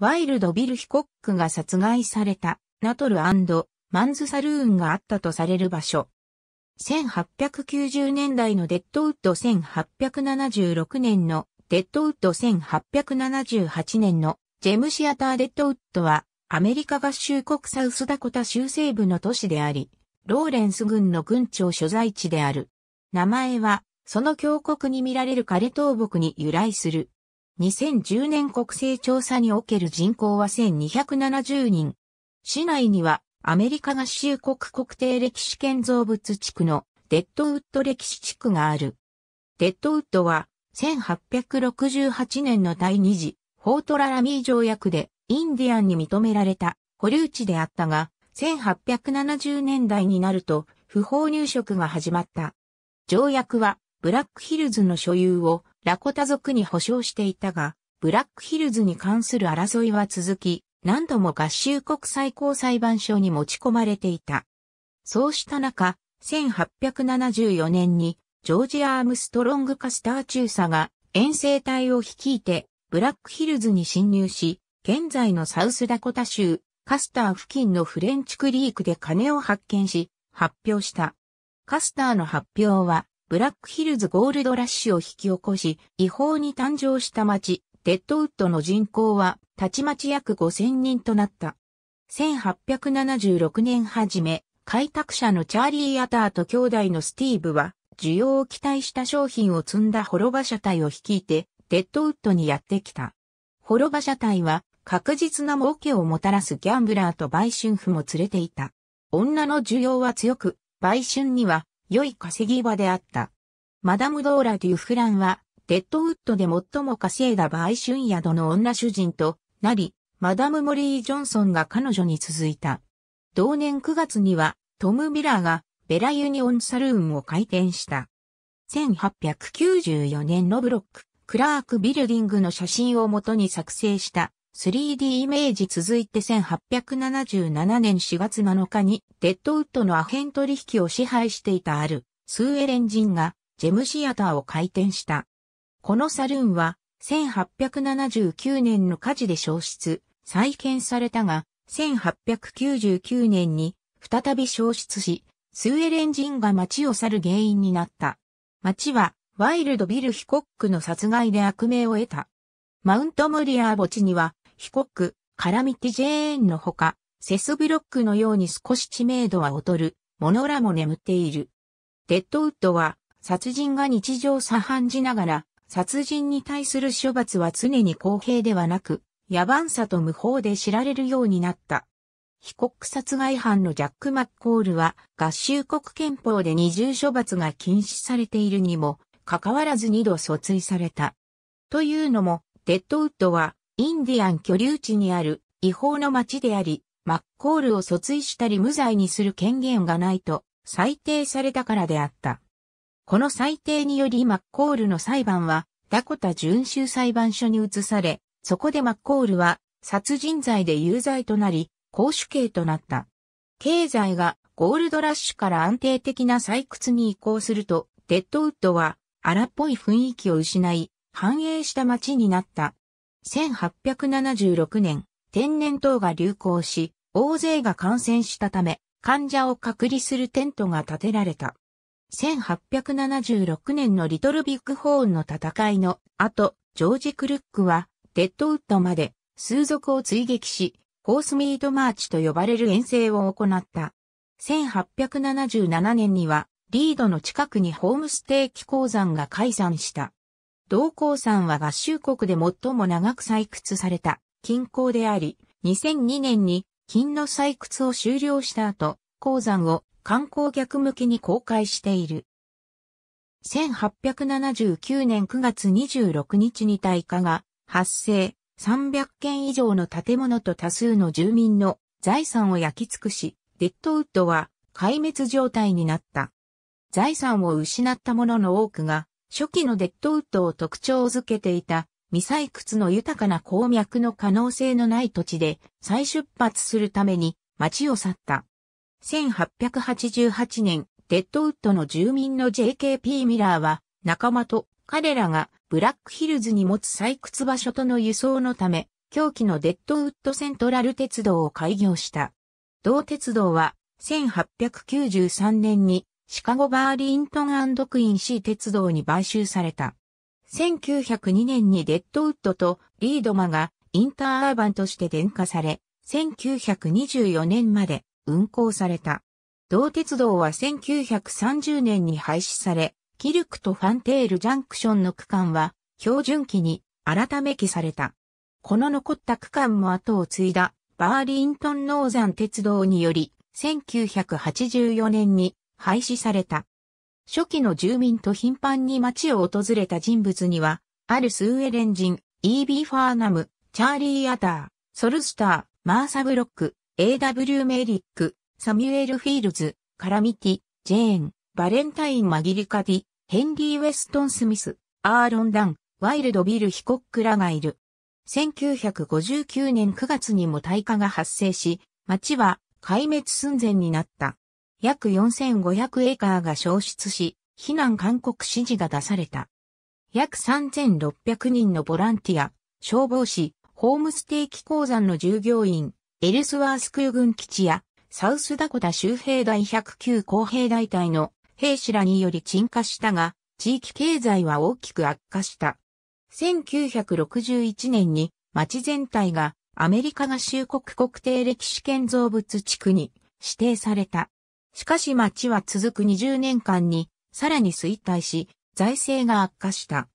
ワイルド・ビル・ヒコックが殺害された、ナトルマンズ・サルーンがあったとされる場所。1890年代のデッドウッド1876年のデッドウッド1878年のジェムシアターデッドウッドはアメリカ合衆国サウスダコタ州西部の都市であり、ローレンス軍の軍庁所在地である。名前は、その峡谷に見られる枯れ倒木に由来する。2010年国勢調査における人口は1270人。市内にはアメリカ合衆国国定歴史建造物地区のデッドウッド歴史地区がある。デッドウッドは1868年の第二次フォートララミー条約でインディアンに認められた保留地であったが1870年代になると不法入植が始まった。条約はブラックヒルズの所有をラコタ族に保証していたが、ブラックヒルズに関する争いは続き、何度も合衆国最高裁判所に持ち込まれていた。そうした中、1874年に、ジョージ・アームストロング・カスター中佐が遠征隊を率いて、ブラックヒルズに侵入し、現在のサウスダコタ州、カスター付近のフレンチクリークで金を発見し、発表した。カスターの発表は、ブラックヒルズゴールドラッシュを引き起こし、違法に誕生した町、デッドウッドの人口は、たちまち約5000人となった。1876年初め、開拓者のチャーリー・アターと兄弟のスティーブは、需要を期待した商品を積んだ滅場車体を率いて、デッドウッドにやってきた。滅場車体は、確実な儲けをもたらすギャンブラーと売春婦も連れていた。女の需要は強く、売春には良い稼ぎ場であった。マダム・ドーラ・デュ・フランは、デッドウッドで最も稼いだ売春宿の女主人となり、マダム・モリー・ジョンソンが彼女に続いた。同年9月には、トム・ミラーがベラユニオン・サルーンを開店した。1894年のブロック、クラーク・ビルディングの写真をもとに作成した 3D イメージ続いて1877年4月7日にデッドウッドのアヘン取引を支配していたあるスーエレン人がジェムシアターを開店した。このサルーンは1879年の火事で消失、再建されたが1899年に再び消失し、スーエレン人が町を去る原因になった。町はワイルドビル・ヒコックの殺害で悪名を得た。マウントモリアー墓地には被告、カラミティジェーンのほか、セスブロックのように少し知名度は劣る、モノラも眠っている。デッドウッドは、殺人が日常茶飯事ながら、殺人に対する処罰は常に公平ではなく、野蛮さと無法で知られるようになった。被告殺害犯のジャック・マッコールは、合衆国憲法で二重処罰が禁止されているにも、かかわらず二度訴追された。というのも、デッドウッドは、インディアン居留地にある違法の町であり、マッコールを訴追したり無罪にする権限がないと裁定されたからであった。この裁定によりマッコールの裁判はダコタ巡州裁判所に移され、そこでマッコールは殺人罪で有罪となり、公主刑となった。経済がゴールドラッシュから安定的な採掘に移行すると、デッドウッドは荒っぽい雰囲気を失い、繁栄した街になった。1876年、天然痘が流行し、大勢が感染したため、患者を隔離するテントが建てられた。1876年のリトルビッグホーンの戦いの後、ジョージ・クルックは、デッドウッドまで、数族を追撃し、ホースミートマーチと呼ばれる遠征を行った。1877年には、リードの近くにホームステーキ鉱山が解散した。同鉱山は合衆国で最も長く採掘された金鉱であり、2002年に金の採掘を終了した後、鉱山を観光客向けに公開している。1879年9月26日に大火が発生、300件以上の建物と多数の住民の財産を焼き尽くし、デッドウッドは壊滅状態になった。財産を失った者の多くが初期のデッドウッドを特徴づけていた未採掘の豊かな鉱脈の可能性のない土地で再出発するために町を去った。1888年、デッドウッドの住民の JKP ミラーは仲間と彼らがブラックヒルズに持つ採掘場所との輸送のため、狂気のデッドウッドセントラル鉄道を開業した。同鉄道は1893年にシカゴバーリントンクイーンー鉄道に買収された。1902年にデッドウッドとリードマがインターアーバンとして電化され、1924年まで運行された。同鉄道は1930年に廃止され、キルクとファンテールジャンクションの区間は標準期に改め期された。この残った区間も後を継いだバーリントンノーザン鉄道により1984年に廃止された。初期の住民と頻繁に街を訪れた人物には、あるスウェーデン人、イービー・ファーナム、チャーリー・アター、ソルスター、マーサ・ブロック、A.W. メリック、サミュエル・フィールズ、カラミティ、ジェーン、バレンタイン・マギリカディ、ヘンリー・ウェストン・スミス、アーロン・ダン、ワイルド・ビル・ヒコックらがいる。1959年9月にも大火が発生し、町は壊滅寸前になった。約4500エーカーが消失し、避難勧告指示が出された。約3600人のボランティア、消防士、ホームステーキ鉱山の従業員、エルスワース空軍基地や、サウスダコタ州兵第109工兵大隊の兵士らにより沈下したが、地域経済は大きく悪化した。1961年に町全体がアメリカ合衆国国定歴史建造物地区に指定された。しかし町は続く20年間にさらに衰退し、財政が悪化した。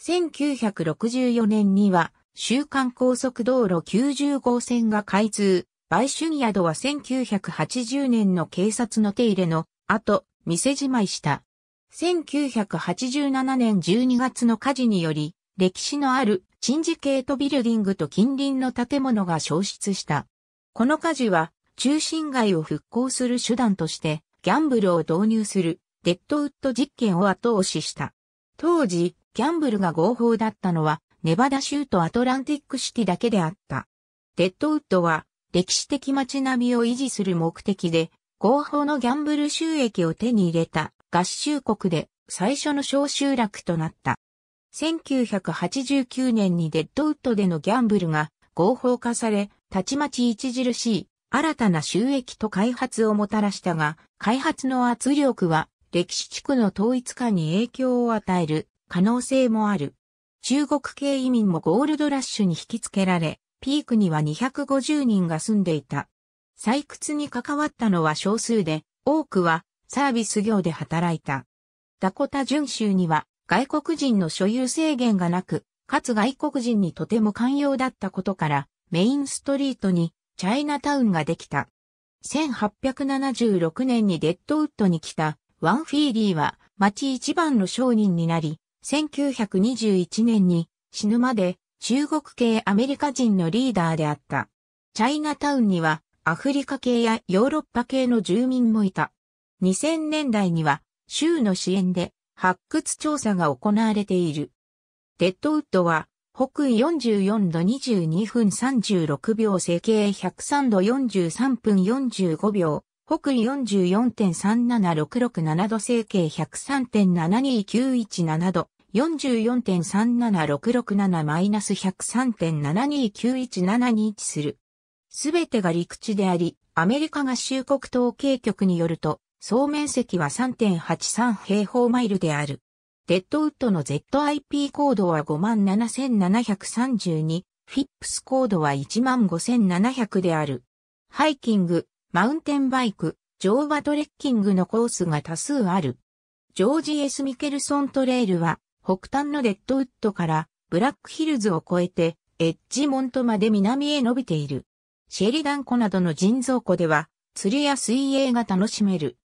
1964年には、週刊高速道路90号線が開通。売春宿は1980年の警察の手入れの後、店じまいした。1987年12月の火事により、歴史のある陳ン系ケートビルディングと近隣の建物が消失した。この火事は中心街を復興する手段として、ギャンブルを導入するデッドウッド実験を後押しした。当時、ギャンブルが合法だったのは、ネバダ州とアトランティックシティだけであった。デッドウッドは、歴史的街並みを維持する目的で、合法のギャンブル収益を手に入れた合衆国で最初の小集落となった。1989年にデッドウッドでのギャンブルが合法化され、たちまち著しい新たな収益と開発をもたらしたが、開発の圧力は歴史地区の統一化に影響を与える可能性もある。中国系移民もゴールドラッシュに引き付けられ、ピークには250人が住んでいた。採掘に関わったのは少数で、多くはサービス業で働いた。ダコタ準州には外国人の所有制限がなく、かつ外国人にとても寛容だったことから、メインストリートにチャイナタウンができた。1876年にデッドウッドに来たワンフィーリーは町一番の商人になり、1921年に死ぬまで中国系アメリカ人のリーダーであった。チャイナタウンにはアフリカ系やヨーロッパ系の住民もいた。2000年代には州の支援で発掘調査が行われている。デッドウッドは北緯44度22分36秒、西経103度43分45秒、北緯44.37667度、西経103.72917度、44.37667マイナス103.72917に位置する。すべてが陸地であり、アメリカ合衆国統計局によると、総面積は3.83平方マイルである。デッドウッドの ZIP コードは57732、フィップスコードは15700である。ハイキング、マウンテンバイク、乗馬トレッキングのコースが多数ある。ジョージ・エス・ミケルソントレールは、北端のデッドウッドからブラックヒルズを越えて、エッジモントまで南へ伸びている。シェリダン湖などの人造湖では、釣りや水泳が楽しめる。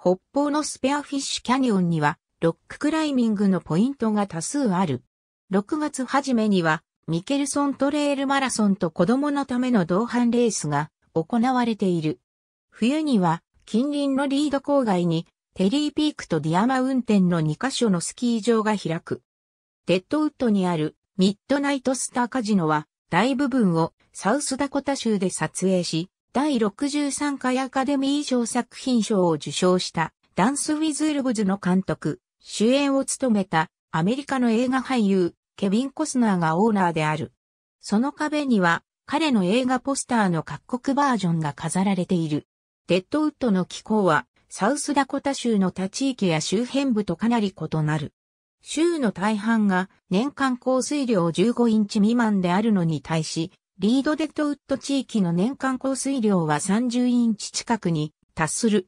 北方のスペアフィッシュキャニオンには、ロッククライミングのポイントが多数ある。6月初めには、ミケルソントレールマラソンと子供のための同伴レースが行われている。冬には、近隣のリード郊外に、テリーピークとディアマウンテンの2カ所のスキー場が開く。デッドウッドにあるミッドナイトスターカジノは大部分をサウスダコタ州で撮影し、第63回アカデミー賞作品賞を受賞したダンス・ウィズ・ルブズの監督、主演を務めたアメリカの映画俳優、ケビン・コスナーがオーナーである。その壁には、彼の映画ポスターの各国バージョンが飾られている。デッドウッドの気候は、サウスダコタ州の他地域や周辺部とかなり異なる。州の大半が年間降水量15インチ未満であるのに対し、リードデッドウッド地域の年間降水量は30インチ近くに達する。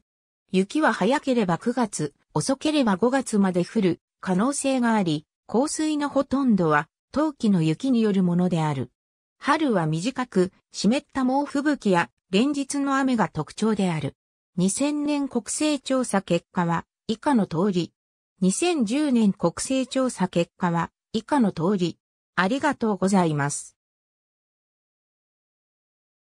雪は早ければ9月、遅ければ5月まで降る可能性があり、降水のほとんどは冬季の雪によるものである。春は短く湿った猛吹雪や連日の雨が特徴である。2000年国勢調査結果は以下の通り。2010年国勢調査結果は以下の通り。ありがとうございます。